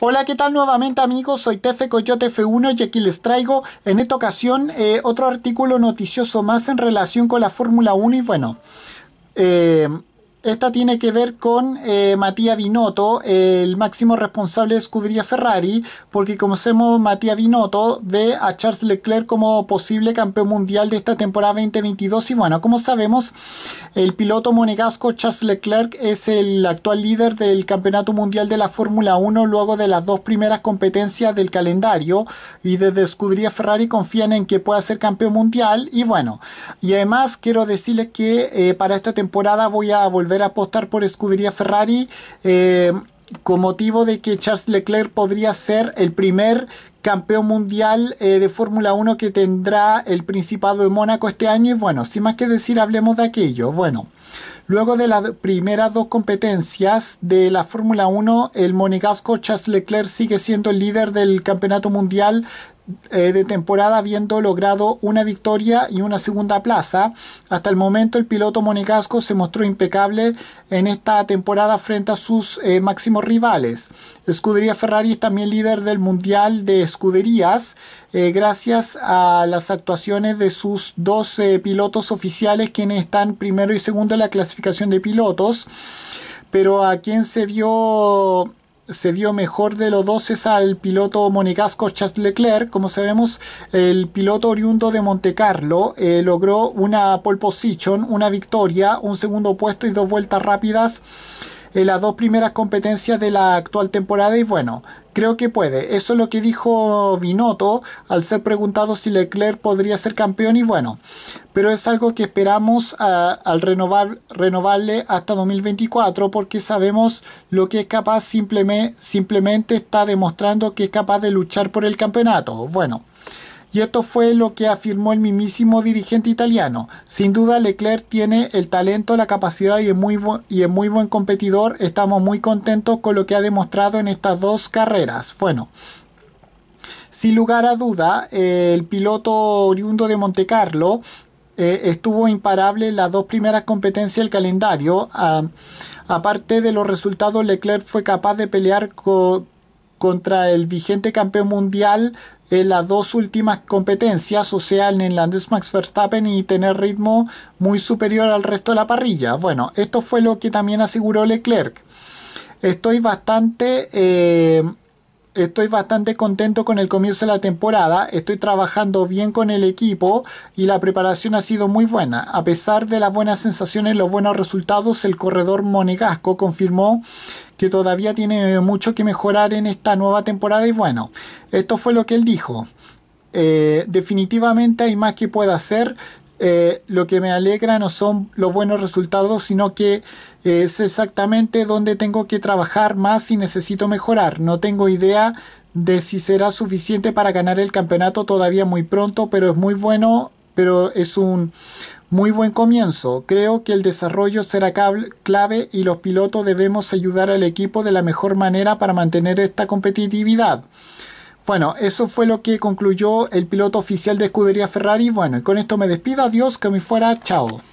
Hola, ¿qué tal nuevamente amigos? Soy Tefe Coyote F1 y aquí les traigo en esta ocasión eh, otro artículo noticioso más en relación con la Fórmula 1 y bueno... Eh, esta tiene que ver con eh, Matías Binotto, el máximo responsable de escudería Ferrari, porque como sabemos, Matías Binotto ve a Charles Leclerc como posible campeón mundial de esta temporada 2022. Y bueno, como sabemos, el piloto monegasco Charles Leclerc es el actual líder del campeonato mundial de la Fórmula 1 luego de las dos primeras competencias del calendario. Y desde escudería Ferrari confían en que pueda ser campeón mundial. Y bueno, y además quiero decirles que eh, para esta temporada voy a volver Poder apostar por escudería Ferrari eh, con motivo de que Charles Leclerc podría ser el primer campeón mundial eh, de Fórmula 1 que tendrá el Principado de Mónaco este año. Y bueno, sin más que decir, hablemos de aquello. Bueno. Luego de las primeras dos competencias de la Fórmula 1, el monegasco Charles Leclerc sigue siendo el líder del Campeonato Mundial eh, de temporada habiendo logrado una victoria y una segunda plaza. Hasta el momento el piloto monegasco se mostró impecable en esta temporada frente a sus eh, máximos rivales. Escudería Ferrari es también líder del Mundial de Escuderías eh, gracias a las actuaciones de sus dos pilotos oficiales quienes están primero y segundo en la clasificación de pilotos, pero a quien se vio se vio mejor de los dos es al piloto monegasco Charles Leclerc. Como sabemos, el piloto oriundo de Monte Carlo eh, logró una pole position, una victoria, un segundo puesto y dos vueltas rápidas en las dos primeras competencias de la actual temporada y bueno, creo que puede. Eso es lo que dijo Binotto al ser preguntado si Leclerc podría ser campeón y bueno, pero es algo que esperamos al renovar, renovarle hasta 2024 porque sabemos lo que es capaz, simplemente está demostrando que es capaz de luchar por el campeonato. Bueno. Y esto fue lo que afirmó el mismísimo dirigente italiano. Sin duda Leclerc tiene el talento, la capacidad y es muy, y es muy buen competidor. Estamos muy contentos con lo que ha demostrado en estas dos carreras. Bueno, sin lugar a duda, eh, el piloto oriundo de Monte Carlo eh, estuvo imparable en las dos primeras competencias del calendario. Ah, aparte de los resultados, Leclerc fue capaz de pelear con contra el vigente campeón mundial en las dos últimas competencias, o sea, el neerlandés Max Verstappen y tener ritmo muy superior al resto de la parrilla. Bueno, esto fue lo que también aseguró Leclerc. Estoy bastante eh, estoy bastante contento con el comienzo de la temporada, estoy trabajando bien con el equipo y la preparación ha sido muy buena. A pesar de las buenas sensaciones los buenos resultados, el corredor monegasco confirmó que todavía tiene mucho que mejorar en esta nueva temporada y bueno, esto fue lo que él dijo. Eh, definitivamente hay más que pueda hacer, eh, lo que me alegra no son los buenos resultados, sino que es eh, exactamente donde tengo que trabajar más y necesito mejorar. No tengo idea de si será suficiente para ganar el campeonato todavía muy pronto, pero es muy bueno, pero es un muy buen comienzo. Creo que el desarrollo será clave y los pilotos debemos ayudar al equipo de la mejor manera para mantener esta competitividad. Bueno, eso fue lo que concluyó el piloto oficial de escudería Ferrari. Bueno, y con esto me despido. Adiós, que me fuera. Chao.